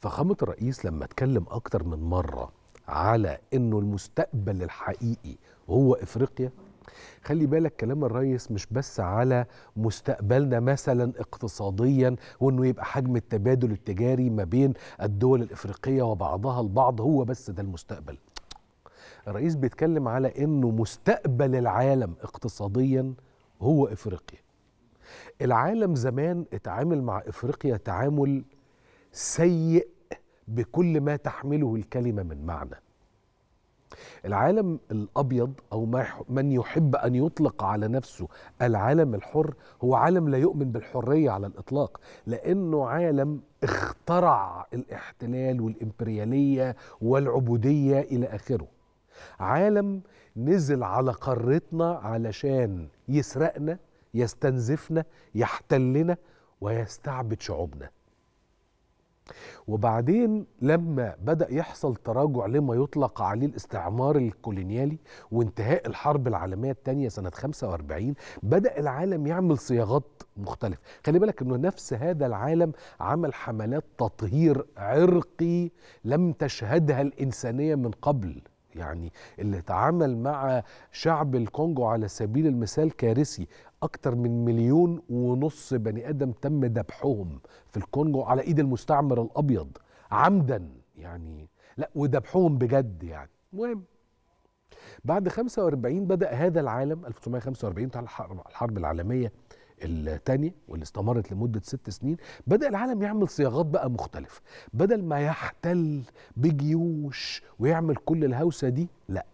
فخامة الرئيس لما اتكلم أكتر من مرة على إنه المستقبل الحقيقي هو إفريقيا خلي بالك كلام الرئيس مش بس على مستقبلنا مثلا اقتصاديا وانه يبقى حجم التبادل التجاري ما بين الدول الافريقيه وبعضها البعض هو بس ده المستقبل الرئيس بيتكلم على انه مستقبل العالم اقتصاديا هو افريقيا العالم زمان اتعامل مع افريقيا تعامل سيء بكل ما تحمله الكلمه من معنى العالم الابيض او من يحب ان يطلق على نفسه العالم الحر هو عالم لا يؤمن بالحريه على الاطلاق لانه عالم اخترع الاحتلال والامبرياليه والعبوديه الى اخره عالم نزل على قارتنا علشان يسرقنا يستنزفنا يحتلنا ويستعبد شعوبنا وبعدين لما بدا يحصل تراجع لما يطلق عليه الاستعمار الكولونيالي وانتهاء الحرب العالميه الثانيه سنه 45 بدا العالم يعمل صياغات مختلفه خلي بالك انه نفس هذا العالم عمل حملات تطهير عرقي لم تشهدها الانسانيه من قبل يعني اللي اتعامل مع شعب الكونجو على سبيل المثال كارثي أكتر من مليون ونص بني آدم تم ذبحهم في الكونجو على إيد المستعمر الأبيض عمدا يعني لا وذبحهم بجد يعني المهم بعد 45 بدأ هذا العالم 1945 بتاع الحرب العالمية الثانيه واللي استمرت لمده ست سنين بدا العالم يعمل صياغات بقى مختلفه بدل ما يحتل بجيوش ويعمل كل الهوسه دي لا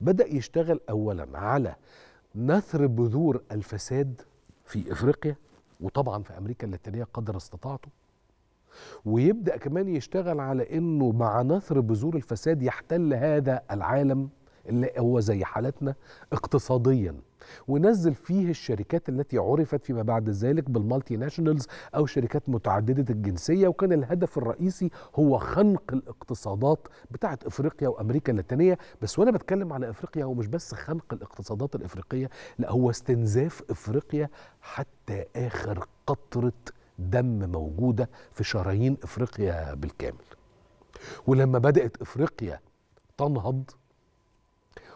بدا يشتغل اولا على نثر بذور الفساد في افريقيا وطبعا في امريكا اللاتينيه قدر استطاعته ويبدا كمان يشتغل على انه مع نثر بذور الفساد يحتل هذا العالم اللي هو زي حالتنا اقتصاديا ونزل فيه الشركات التي عرفت فيما بعد ذلك بالمالتي ناشونالز أو شركات متعددة الجنسية وكان الهدف الرئيسي هو خنق الاقتصادات بتاعه إفريقيا وأمريكا اللاتينية بس وأنا بتكلم على إفريقيا هو مش بس خنق الاقتصادات الإفريقية لا هو استنزاف إفريقيا حتى آخر قطرة دم موجودة في شرايين إفريقيا بالكامل ولما بدأت إفريقيا تنهض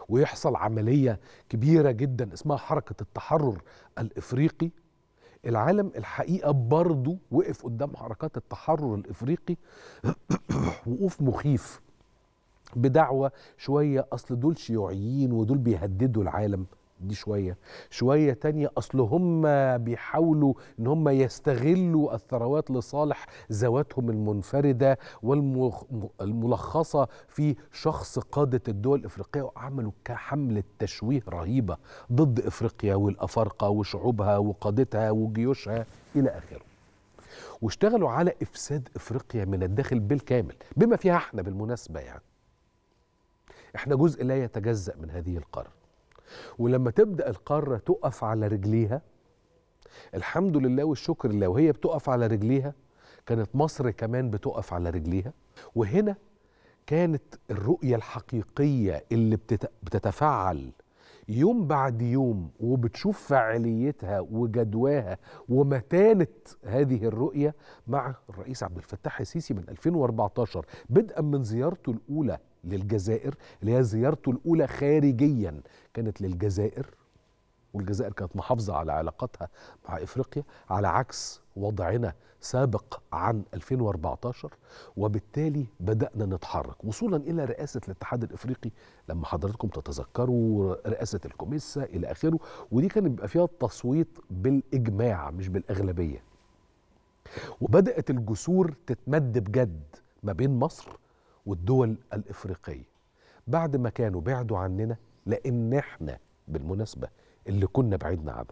ويحصل عملية كبيرة جدا اسمها حركة التحرر الإفريقي العالم الحقيقة برضه وقف قدام حركات التحرر الإفريقي وقوف مخيف بدعوة شوية أصل دول شيوعيين ودول بيهددوا العالم دي شوية شوية تانية أصل هم بيحاولوا إن هم يستغلوا الثروات لصالح ذواتهم المنفردة والملخصة في شخص قادة الدول الإفريقية وعملوا كحملة تشويه رهيبة ضد إفريقيا والأفارقة وشعوبها وقادتها وجيوشها إلى آخره واشتغلوا على إفساد إفريقيا من الداخل بالكامل بما فيها احنا بالمناسبة يعني احنا جزء لا يتجزأ من هذه القارة ولما تبدا القاره تقف على رجليها الحمد لله والشكر لله وهي بتقف على رجليها كانت مصر كمان بتقف على رجليها وهنا كانت الرؤيه الحقيقيه اللي بتتفعل يوم بعد يوم وبتشوف فعاليتها وجدواها ومتانة هذه الرؤية مع الرئيس عبد الفتاح السيسي من 2014 بدءا من زيارته الأولى للجزائر اللي هي زيارته الأولى خارجيا كانت للجزائر والجزائر كانت محافظة على علاقاتها مع إفريقيا على عكس وضعنا سابق عن 2014 وبالتالي بدأنا نتحرك وصولا إلى رئاسة الاتحاد الإفريقي لما حضراتكم تتذكروا رئاسة الكوميسا إلى آخره ودي كان بيبقى فيها التصويت بالإجماع مش بالأغلبية وبدأت الجسور تتمد بجد ما بين مصر والدول الافريقيه بعد ما كانوا بعدوا عننا لان احنا بالمناسبه اللي كنا بعدنا عنهم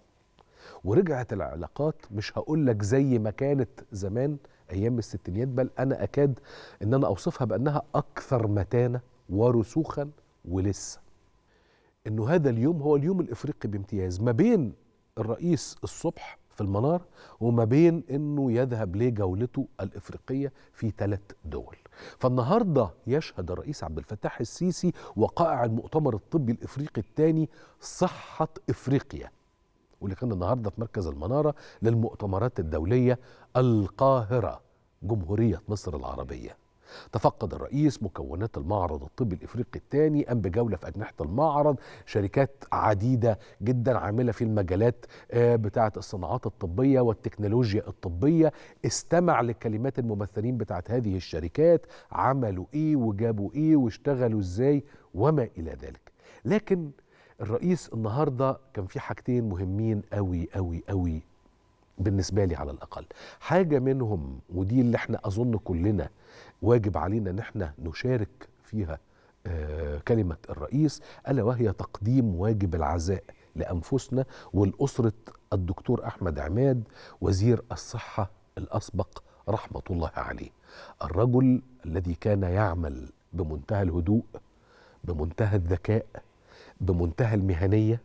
ورجعت العلاقات مش هقول لك زي ما كانت زمان ايام الستينيات بل انا اكاد ان انا اوصفها بانها اكثر متانه ورسوخا ولسه انه هذا اليوم هو اليوم الافريقي بامتياز ما بين الرئيس الصبح في المنار وما بين انه يذهب لجولته الافريقيه في ثلاث دول فالنهارده يشهد الرئيس عبد الفتاح السيسي وقائع المؤتمر الطبي الافريقي الثاني صحه افريقيا واللي كان النهارده في مركز المناره للمؤتمرات الدوليه القاهره جمهوريه مصر العربيه تفقد الرئيس مكونات المعرض الطبي الافريقي الثاني قام بجوله في اجنحه المعرض شركات عديده جدا عامله في المجالات آه، بتاعه الصناعات الطبيه والتكنولوجيا الطبيه استمع لكلمات الممثلين بتاعه هذه الشركات عملوا ايه وجابوا ايه واشتغلوا ازاي وما الى ذلك لكن الرئيس النهارده كان في حاجتين مهمين قوي قوي قوي بالنسبة لي على الأقل حاجة منهم ودي اللي احنا أظن كلنا واجب علينا أن احنا نشارك فيها آه، كلمة الرئيس ألا وهي تقديم واجب العزاء لأنفسنا والأسرة الدكتور أحمد عماد وزير الصحة الأسبق رحمة الله عليه الرجل الذي كان يعمل بمنتهى الهدوء بمنتهى الذكاء بمنتهى المهنية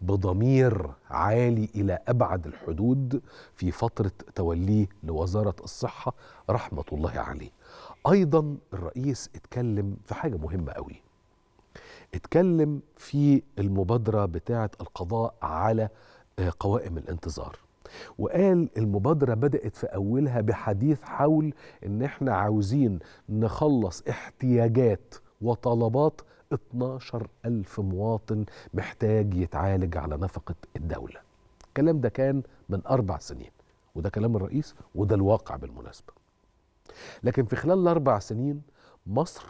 بضمير عالي الى ابعد الحدود في فتره توليه لوزاره الصحه رحمه الله عليه. ايضا الرئيس اتكلم في حاجه مهمه قوي. اتكلم في المبادره بتاعه القضاء على آه، قوائم الانتظار. وقال المبادرة بدأت في أولها بحديث حول إن إحنا عاوزين نخلص احتياجات وطلبات 12 ألف مواطن محتاج يتعالج على نفقة الدولة الكلام ده كان من أربع سنين وده كلام الرئيس وده الواقع بالمناسبة لكن في خلال الأربع سنين مصر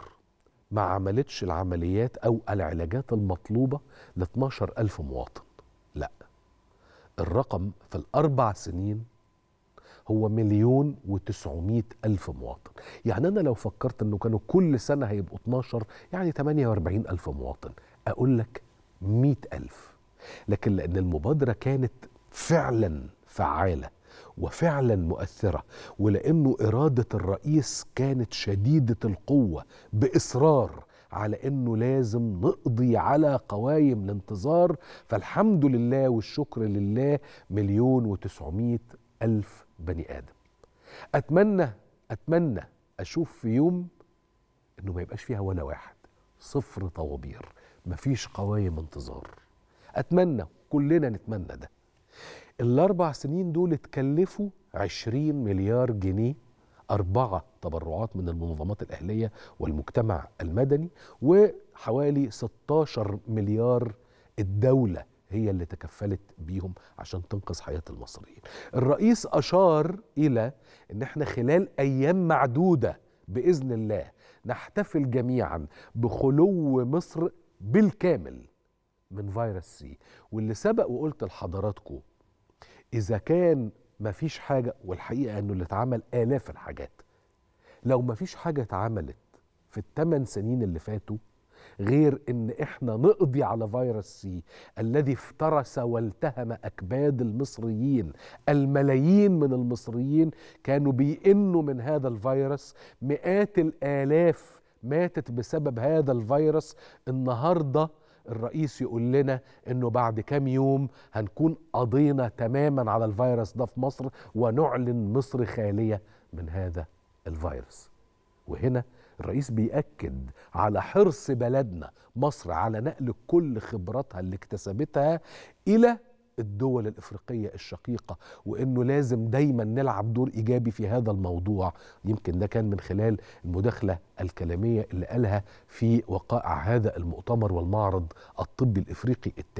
ما عملتش العمليات أو العلاجات المطلوبة ل 12 ألف مواطن لا الرقم في الأربع سنين هو مليون و ألف مواطن يعني أنا لو فكرت أنه كانوا كل سنة هيبقوا 12 يعني 48 ألف مواطن أقول لك 100 ألف لكن لأن المبادرة كانت فعلا فعالة وفعلا مؤثرة ولأنه إرادة الرئيس كانت شديدة القوة بإصرار على انه لازم نقضي على قوايم الانتظار فالحمد لله والشكر لله مليون وتسعمائة الف بني ادم اتمنى اتمنى اشوف في يوم انه ما يبقاش فيها ولا واحد صفر طوابير مفيش قوايم انتظار اتمنى كلنا نتمنى ده الاربع سنين دول اتكلفوا 20 مليار جنيه أربعة تبرعات من المنظمات الأهلية والمجتمع المدني وحوالي 16 مليار الدولة هي اللي تكفلت بيهم عشان تنقذ حياة المصريين الرئيس أشار إلى أن احنا خلال أيام معدودة بإذن الله نحتفل جميعا بخلو مصر بالكامل من فيروس سي واللي سبق وقلت لحضراتكم إذا كان ما فيش حاجة والحقيقة أنه اللي اتعمل آلاف الحاجات لو ما فيش حاجة اتعملت في الثمان سنين اللي فاتوا غير ان احنا نقضي على فيروس سي الذي افترس والتهم اكباد المصريين الملايين من المصريين كانوا بيئنوا من هذا الفيروس مئات الالاف ماتت بسبب هذا الفيروس النهارده الرئيس يقول لنا انه بعد كام يوم هنكون قضينا تماما على الفيروس ده في مصر ونعلن مصر خاليه من هذا الفيروس وهنا الرئيس بيأكد على حرص بلدنا مصر على نقل كل خبراتها اللي اكتسبتها إلى الدول الإفريقية الشقيقة وإنه لازم دايما نلعب دور إيجابي في هذا الموضوع يمكن ده كان من خلال المداخلة الكلامية اللي قالها في وقائع هذا المؤتمر والمعرض الطبي الإفريقي الثاني